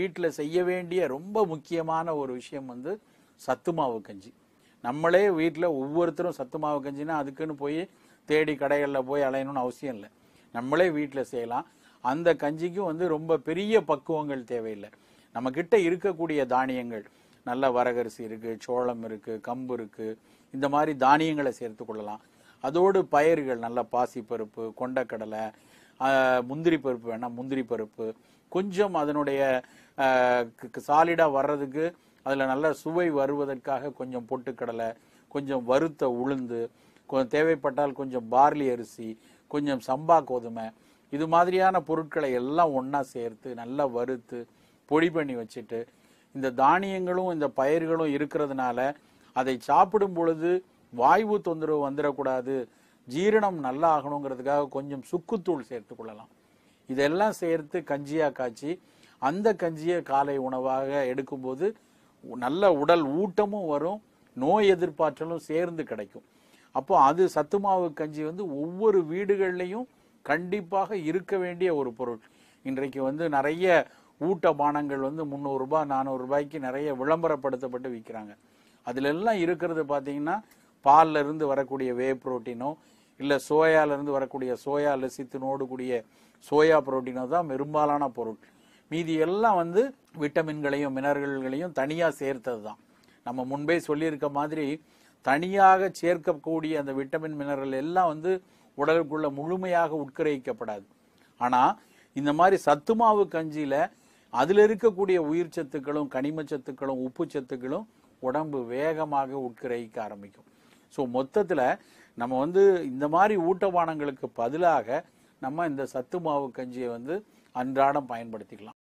வீட்டில் செய்ய வேண்டிய ரொம்ப முக்கியமான ஒரு விஷயம் வந்து சத்து மாவு கஞ்சி நம்மளே வீட்டில் ஒவ்வொருத்தரும் சத்து மாவு கஞ்சினா அதுக்குன்னு போய் தேடி கடைகளில் போய் அலையணும்னு அவசியம் இல்லை நம்மளே வீட்டில் செய்யலாம் அந்த கஞ்சிக்கும் வந்து ரொம்ப பெரிய பக்குவங்கள் தேவையில்லை நம்மக்கிட்ட இருக்கக்கூடிய தானியங்கள் நல்ல வரகரிசி இருக்குது சோளம் இருக்குது கம்பு இருக்குது இந்த மாதிரி தானியங்களை சேர்த்து கொள்ளலாம் அதோடு பயிர்கள் நல்ல பாசிப்பருப்பு கொண்டக்கடலை முந்திரி பருப்பு வேணா முந்திரி பருப்பு கொஞ்சம் அதனுடைய சாலிடாக வர்றதுக்கு அதில் நல்ல சுவை வருவதற்காக கொஞ்சம் பொட்டுக்கடலை கொஞ்சம் வறுத்த உளுந்து தேவைப்பட்டால் கொஞ்சம் பார்லி அரிசி கொஞ்சம் சம்பா கோதுமை இது மாதிரியான பொருட்களை எல்லாம் ஒன்றா சேர்த்து நல்லா வறுத்து பொடி பண்ணி வச்சுட்டு இந்த தானியங்களும் இந்த பயிர்களும் இருக்கிறதுனால அதை சாப்பிடும் பொழுது வாய்வு தொந்தரவு வந்துடக்கூடாது ஜீரணம் நல்லா ஆகணுங்கிறதுக்காக கொஞ்சம் சுக்குத்தூள் சேர்த்து கொள்ளலாம் இதெல்லாம் சேர்த்து கஞ்சியாக காய்ச்சி அந்த கஞ்சியை காலை உணவாக எடுக்கும்போது நல்ல உடல் ஊட்டமும் வரும் நோய் எதிர்ப்பாற்றலும் சேர்ந்து கிடைக்கும் அப்போ அது சத்து மாவு கஞ்சி வந்து ஒவ்வொரு வீடுகள்லையும் கண்டிப்பாக இருக்க வேண்டிய ஒரு பொருள் இன்றைக்கு வந்து நிறைய ஊட்ட பானங்கள் வந்து முந்நூறுரூபா நானூறுரூபாய்க்கு நிறைய விளம்பரப்படுத்தப்பட்டு விற்கிறாங்க அதிலெல்லாம் இருக்கிறது பார்த்தீங்கன்னா பாலில் இருந்து வரக்கூடிய வே புரோட்டீனோ இல்லை சோயாலேருந்து வரக்கூடிய சோயா லெசித்தினோடு கூடிய சோயா புரோட்டீனாக தான் பெரும்பாலான பொருள் மீதி எல்லாம் வந்து விட்டமின்களையும் மினரல்களையும் தனியாக சேர்த்தது தான் நம்ம முன்பே சொல்லியிருக்க மாதிரி தனியாக சேர்க்கக்கூடிய அந்த விட்டமின் மினரல் எல்லாம் வந்து உடலுக்குள்ள முழுமையாக உட்கரைக்கப்படாது ஆனால் இந்த மாதிரி சத்துமாவு கஞ்சியில் அதில் இருக்கக்கூடிய உயிர் சத்துக்களும் கனிம சத்துக்களும் உப்பு சத்துக்களும் உடம்பு வேகமாக உட்கிரகிக்க ஆரம்பிக்கும் ஸோ மொத்தத்தில் நம்ம வந்து இந்த மாதிரி ஊட்டபானங்களுக்கு பதிலாக நம்ம இந்த சத்து மாவு கஞ்சியை வந்து அன்றாடம் பயன்படுத்திக்கலாம்